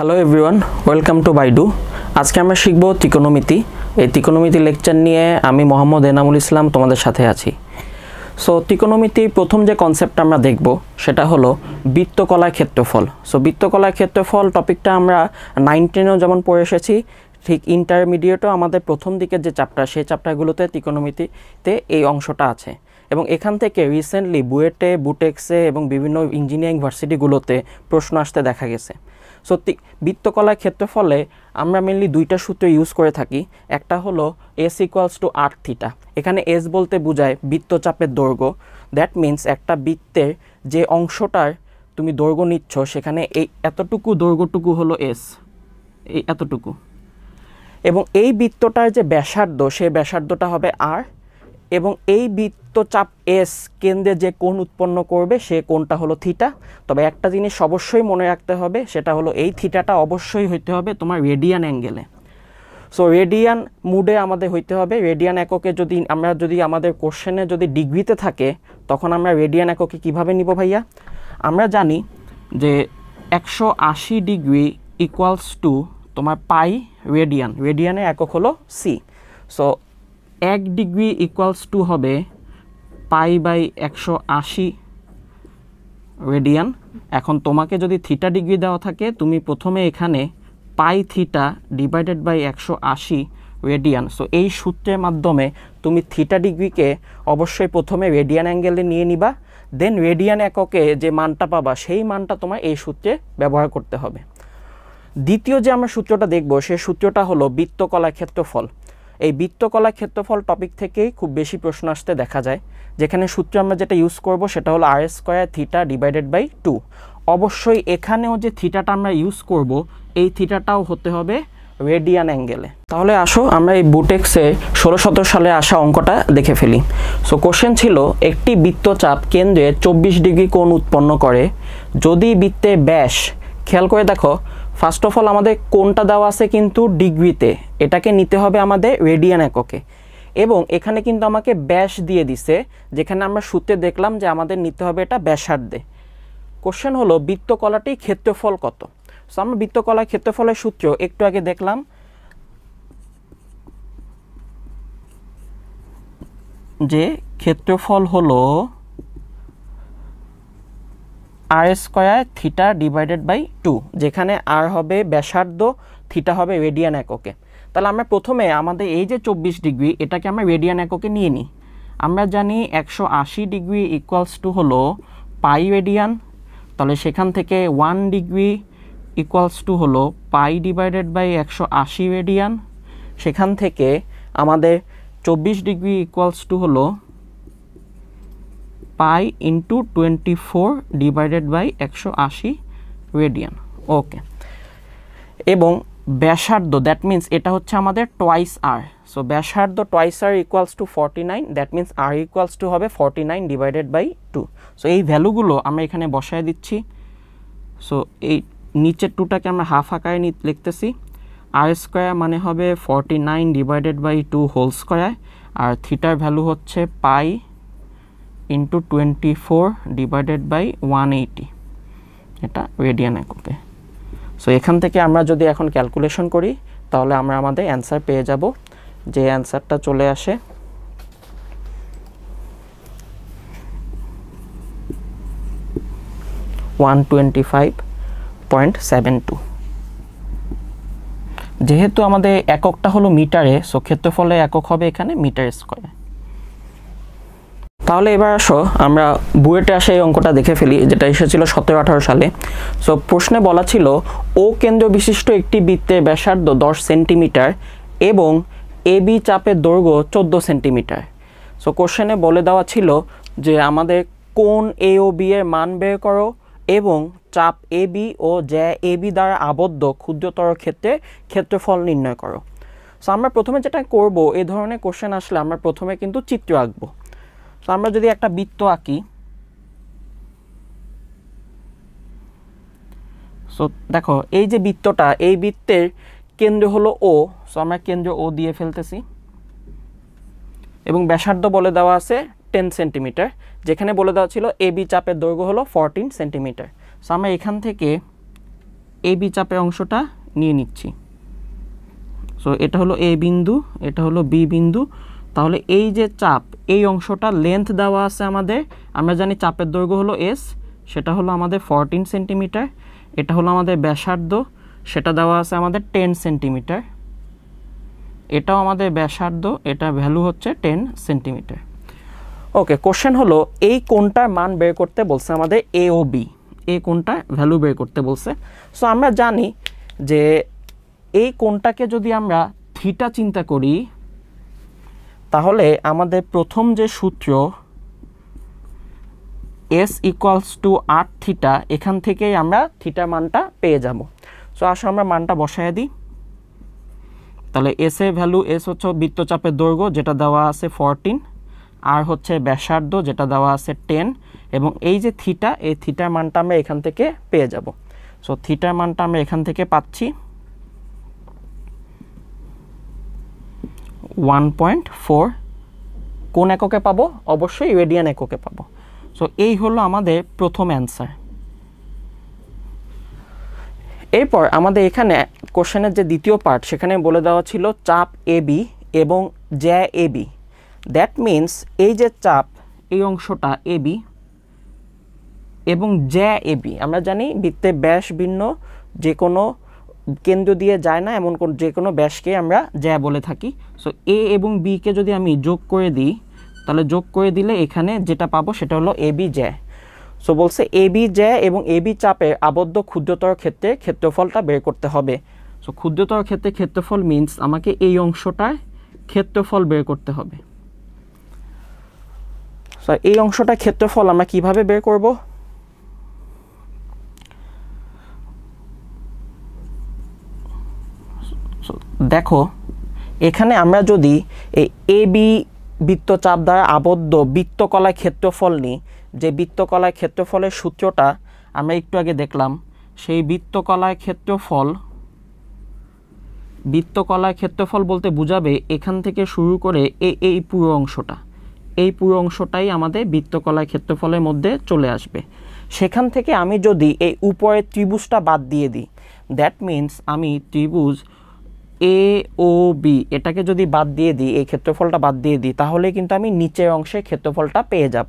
hello everyone welcome to বাইডু আজকে আমরা শিখব তিকোনোমিতি এই ত্রিকোণমিতি লেকচার নিয়ে আমি মোহাম্মদ এনামুল ইসলাম তোমাদের সাথে আছি সো তিকোনোমিতি প্রথম যে কনসেপ্ট আমরা দেখব সেটা হলো বৃত্তকলার ক্ষেত্রফল সো বৃত্তকলার ক্ষেত্রফল টপিকটা আমরা নাইন টেনেও যেমন পড়ে এসেছি ঠিক ইন্টারমিডিয়েটও আমাদের প্রথম দিকের যে চাপটা সেই চাপটাগুলোতে তিকোনোমিতিতে এই অংশটা আছে এবং এখান থেকে রিসেন্টলি বুয়েটে বুটেক্সে এবং বিভিন্ন ইঞ্জিনিয়ারিং ভার্সিটিগুলোতে প্রশ্ন আসতে দেখা গেছে সত্যি বৃত্তকলার ক্ষেত্রফলে আমরা মেনলি দুইটা সূত্র ইউজ করে থাকি একটা হলো S equals to r theta এখানে এস বলতে বোঝায় বৃত্তচাপের দৈর্ঘ্য দ্যাট মিন্স একটা বৃত্তের যে অংশটার তুমি দৈর্ঘ্য নিচ্ছ সেখানে এই এতটুকু দৈর্ঘ্যটুকু হলো এস এই এতটুকু এবং এই বৃত্তটার যে ব্যাসার্ধ সেই ব্যাসার্ধটা হবে আর এবং এই বৃত্তচাপ এস কেন্দ্রে যে কোণ উৎপন্ন করবে সে কোণটা হলো থিটা তবে একটা জিনিস অবশ্যই মনে রাখতে হবে সেটা হলো এই থিটাটা অবশ্যই হইতে হবে তোমার রেডিয়ান অ্যাঙ্গেলে সো রেডিয়ান মুডে আমাদের হইতে হবে রেডিয়ান এককে যদি আমরা যদি আমাদের কোশ্চেনে যদি ডিগ্রিতে থাকে তখন আমরা রেডিয়ান এককে কিভাবে নিব ভাইয়া আমরা জানি যে একশো আশি ডিগ্রি ইকুয়ালস টু তোমার পাই রেডিয়ান রেডিয়ানের একক হলো সি সো এক ডিগ্রি ইকুয়ালস টু হবে পাই বাই একশো আশি রেডিয়ান এখন তোমাকে যদি থিটা ডিগ্রি দেওয়া থাকে তুমি প্রথমে এখানে পাই থিটা ডিভাইডেড বাই একশো আশি রেডিয়ান সো এই সূত্রের মাধ্যমে তুমি থিটা ডিগ্রিকে অবশ্যই প্রথমে রেডিয়ান অ্যাঙ্গেলে নিয়ে নিবা দেন রেডিয়ান এককে যে মানটা পাবা সেই মানটা তোমার এই সূত্রে ব্যবহার করতে হবে দ্বিতীয় যে আমরা সূত্রটা দেখব সে সূত্রটা হলো বৃত্তকলা ক্ষেত্রফল এই বৃত্তকলা ক্ষেত্রফল টপিক থেকেই খুব বেশি প্রশ্ন আসতে দেখা যায় যেখানে সূত্র আমরা যেটা ইউজ করব সেটা হলো r square theta divided by two অবশ্যই এখানেও যে থিটাটা আমরা ইউজ করব এই থিটাটাও হতে হবে রেডিয়ান অ্যাঙ্গেলে তাহলে আসো আমরা এই বুটেক্সে ষোলো সতেরো সালে আসা অঙ্কটা দেখে ফেলি সো কোশ্চেন ছিল একটি বৃত্তচাপ কেন্দ্রে চব্বিশ ডিগ্রি কোণ উৎপন্ন করে যদি বৃত্তে ব্যাস খেয়াল করে দেখো ফার্স্ট অফ অল আমাদের কোনটা দেওয়া আছে কিন্তু ডিগ্রিতে এটাকে নিতে হবে আমাদের রেডিয়ান এককে এবং এখানে কিন্তু আমাকে ব্যাস দিয়ে দিছে যেখানে আমরা সূত্রে দেখলাম যে আমাদের নিতে হবে এটা ব্যাসার্ধে কোশ্চেন হলো বৃত্তকলাটি ক্ষেত্রফল কত সো আমরা বৃত্তকলার ক্ষেত্রফলের সূত্র একটু আগে দেখলাম যে ক্ষেত্রফল হলো r square theta divided by two যেখানে আর হবে ব্যাসার্ধ থিটা হবে রেডিয়ান এককে তাহলে আমরা প্রথমে আমাদের এই যে চব্বিশ ডিগ্রি এটাকে আমরা রেডিয়ান এককে নিয়ে নিই আমরা জানি একশো আশি ডিগ্রি ইকুয়ালস টু হলো পাই রেডিয়ান তাহলে সেখান থেকে ওয়ান ডিগ্রি ইকুয়ালস টু হলো পাই ডিভাইডেড বাই একশো আশি রেডিয়ান সেখান থেকে আমাদের চব্বিশ ডিগ্রি ইকুয়ালস টু হলো pi into twenty four divided by একশো আশি রেডিয়ান ওকে এবং ব্যাসার্ধ দ্যাট মিন্স এটা হচ্ছে আমাদের টোয়াইস আর সো ব্যাসার্ধ twice r equals to forty nine that means r equals to হবে forty nine divided by two so এই ভ্যালুগুলো আমরা এখানে বসায় দিচ্ছি সো এই নিচের টুটাকে আমরা হাফ আকারে লিখতেছি আর স্কোয়ার মানে হবে forty nine divided by two whole square r থিটার ভ্যালু হচ্ছে pi into twenty four divided by one eighty এটা রেডিয়ান এককে সো এখান থেকে আমরা যদি এখন ক্যালকুলেশন করি তাহলে আমরা আমাদের অ্যান্সার পেয়ে যাব যে অ্যান্সারটা চলে আসে one twenty five point seven two যেহেতু আমাদের এককটা হলো মিটারে সো ক্ষেত্রফলে একক হবে এখানে মিটার স্কোয়ার তাহলে এবার আসো আমরা বুয়েটে আসে এই অঙ্কটা দেখে ফেলি যেটা এসেছিল সতেরো আঠারো সালে সো প্রশ্নে বলা ছিল ও কেন্দ্র বিশিষ্ট একটি বৃত্তের ব্যাসার্ধ দশ সেন্টিমিটার এবং এ বি চাপের দৈর্ঘ্য চোদ্দ সেন্টিমিটার সো কোশ্চেনে বলে দেওয়া ছিল যে আমাদের কোন এ ও বি এর মান বের করো এবং চাপ এ বি ও জ্যা এ বি দ্বারা আবদ্ধ ক্ষুদ্রতর ক্ষেত্রে ক্ষেত্রফল নির্ণয় করো সো আমরা প্রথমে যেটা করব এ ধরনের কোশ্চেন আসলে আমরা প্রথমে কিন্তু চিত্র আঁকবো তো আমরা যদি একটা বৃত্ত আঁকি সো দেখো এই যে বৃত্তটা এই বৃত্তের কেন্দ্র হলো ও সো আমরা কেন্দ্র ও দিয়ে ফেলতেছি এবং ব্যাসার্ধ বলে দেওয়া আছে টেন সেন্টিমিটার যেখানে বলে দেওয়া ছিল এ বি চাপের দৈর্ঘ্য হলো ফরটিন সেন্টিমিটার সো আমরা এখান থেকে এ বি চাপের অংশটা নিয়ে নিচ্ছি সো এটা হলো এ বিন্দু এটা হলো বি বিন্দু তাহলে এই যে চাপ এই অংশটা লেন্থ দেওয়া আছে আমাদের আমরা জানি চাপের দৈর্ঘ্য হলো এস সেটা হলো আমাদের ফরটিন সেন্টিমিটার এটা হলো আমাদের ব্যাসার্ধ সেটা দেওয়া আছে আমাদের টেন সেন্টিমিটার এটাও আমাদের ব্যাসার্ধ এটা ভ্যালু হচ্ছে টেন সেন্টিমিটার ওকে কোশ্চেন হলো এই কোনটার মান বের করতে বলছে আমাদের এ ও বি এই কোনটা ভ্যালু বের করতে বলছে সো আমরা জানি যে এই কোনটাকে যদি আমরা থিটা চিন্তা করি তাহলে আমাদের প্রথম যে সূত্র এস ইকুয়ালস টু আট থিটা এখান থেকেই আমরা থিটা মানটা পেয়ে যাব সো আসো আমরা মানটা বসায় দিই তাহলে এস এ ভ্যালু এস হচ্ছে বৃত্তচাপের দৈর্ঘ্য যেটা দেওয়া আছে ফরটিন আর হচ্ছে ব্যাসার্ধ যেটা দেওয়া আছে টেন এবং এই যে থিটা এই থিটার মানটা আমরা এখান থেকে পেয়ে যাব সো থিটার মানটা আমরা এখান থেকে পাচ্ছি ওয়ান পয়েন্ট ফোর কোন এককে পাবো অবশ্যই রেডিয়ান এককে পাবো সো এই হলো আমাদের প্রথম অ্যান্সার এরপর আমাদের এখানে কোশ্চেনের যে দ্বিতীয় পার্ট সেখানে বলে দেওয়া ছিল চাপ এ বি এবং জ্যা এ বি দ্যাট মিন্স এই যে চাপ এই অংশটা এ বি এবং জ্যা এ বি আমরা জানি বৃত্তে ব্যাস ভিন্ন যে কোনো কেন্দ্র দিয়ে যায় না এমন কোন যে কোনো ব্যাসকে আমরা জ্যা বলে থাকি সো এ এবং বিকে যদি আমি যোগ করে দিই তাহলে যোগ করে দিলে এখানে যেটা পাবো সেটা হলো এ বি জ্যা সো বলছে এ বি জ্যা এবং এ বি চাপে আবদ্ধ ক্ষুদ্রতর ক্ষেত্রে ক্ষেত্রফলটা বের করতে হবে সো ক্ষুদ্রতর ক্ষেত্রে ক্ষেত্রফল মিনস আমাকে এই অংশটার ক্ষেত্রফল বের করতে হবে সো এই অংশটা ক্ষেত্রফল আমরা কিভাবে বের করবো দেখো এখানে আমরা যদি এই এ বি বৃত্তচাপ দ্বারা আবদ্ধ বৃত্তকলায় ক্ষেত্রফল নিই যে বৃত্তকলায় ক্ষেত্রফলের সূত্রটা আমরা একটু আগে দেখলাম সেই বৃত্তকলায় ক্ষেত্রফল বৃত্তকলায় ক্ষেত্রফল বলতে বুঝাবে এখান থেকে শুরু করে এ এই পুরো অংশটা এই পুরো অংশটাই আমাদের বৃত্তকলায় ক্ষেত্রফলের মধ্যে চলে আসবে সেখান থেকে আমি যদি এই উপরের ত্রিভুজটা বাদ দিয়ে দিই দ্যাট মিন্স আমি ত্রিভুজ এ ও বি এটাকে যদি বাদ দিয়ে দিই এই ক্ষেত্রফলটা বাদ দিয়ে দিই তাহলে কিন্তু আমি নিচের অংশে ক্ষেত্রফলটা পেয়ে যাব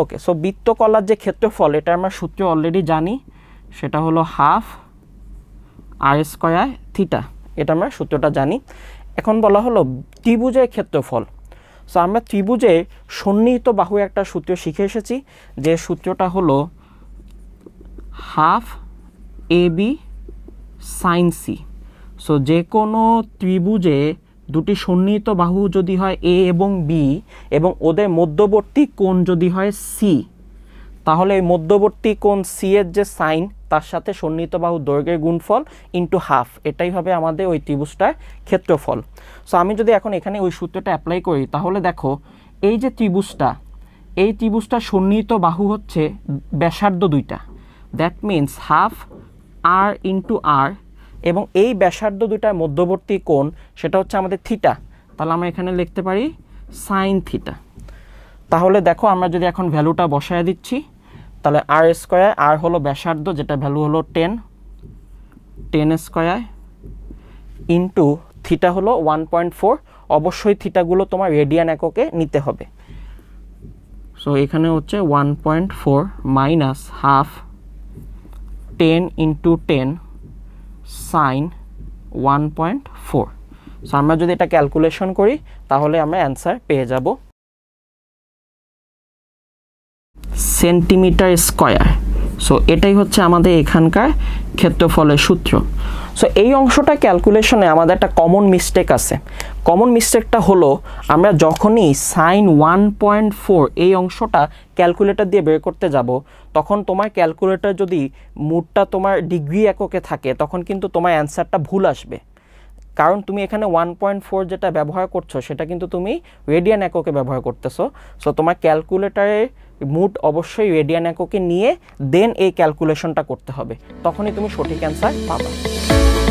ওকে সো বৃত্তকলার যে ক্ষেত্রফল এটা আমরা সূত্র অলরেডি জানি সেটা হলো হাফ আর স্কোয়ার থিটা এটা আমরা সূত্রটা জানি এখন বলা হলো ত্রিভুজের ক্ষেত্রফল সো আমরা ত্রিভুজে সন্নিহিত বাহু একটা সূত্র শিখে এসেছি যে সূত্রটা হলো half a b sine c so যে কোনো ত্রিভুজে দুটি সন্নিহিত বাহু যদি হয় এ এবং বি এবং ওদের মধ্যবর্তী কোণ যদি হয় সি তাহলে এই মধ্যবর্তী কোণ সি এর যে সাইন তার সাথে সন্নিহিত বাহু দৈর্ঘ্যের গুণফল ইনটু হাফ এটাই হবে আমাদের ওই ত্রিভুজটার ক্ষেত্রফল সো আমি যদি এখন এখানে ওই সূত্রটা অ্যাপ্লাই করি তাহলে দেখো এই যে ত্রিভুজটা এই ত্রিভুজটা সন্নিহিত বাহু হচ্ছে ব্যাসার্ধ দুইটা that means half r into r এবং এই ব্যাসার্ধ দুটার মধ্যবর্তী কোণ সেটা হচ্ছে আমাদের থিটা তাহলে আমরা এখানে লিখতে পারি সাইন থিটা তাহলে দেখো আমরা যদি এখন ভ্যালুটা বসায় দিচ্ছি তাহলে আর স্কোয়ার আর হলো ব্যাসার্ধ যেটা ভ্যালু হলো ten ten square into theta হলো ওয়ান পয়েন্ট ফোর অবশ্যই থিটাগুলো তোমার রেডিয়ান এককে নিতে হবে সো এখানে হচ্ছে one point four minus half ten into ten sine one point four so আমরা যদি এটা ক্যালকুলেশন করি তাহলে আমরা অ্যান্সার পেয়ে যাব সেন্টিমিটার স্কোয়ার সো এটাই হচ্ছে আমাদের এখানকার ক্ষেত্রফলের সূত্র সো এই অংশটা ক্যালকুলেশনে আমাদের একটা কমন মিস্টেক আছে কমন মিস্টেকটা হলো আমরা যখনই সাইন ওয়ান পয়েন্ট ফোর এই অংশটা ক্যালকুলেটর দিয়ে বের করতে যাব তখন তোমার ক্যালকুলেটর যদি মুডটা তোমার ডিগ্রি এককে থাকে তখন কিন্তু তোমার অ্যান্সারটা ভুল আসবে কারণ তুমি এখানে ওয়ান পয়েন্ট ফোর যেটা ব্যবহার করছো সেটা কিন্তু তুমি রেডিয়ান এককে ব্যবহার করতেছো সো তোমার ক্যালকুলেটারের মুড অবশ্যই রেডিয়ান এককে নিয়ে দেন এই ক্যালকুলেশনটা করতে হবে তখনই তুমি সঠিক অ্যান্সার পাবা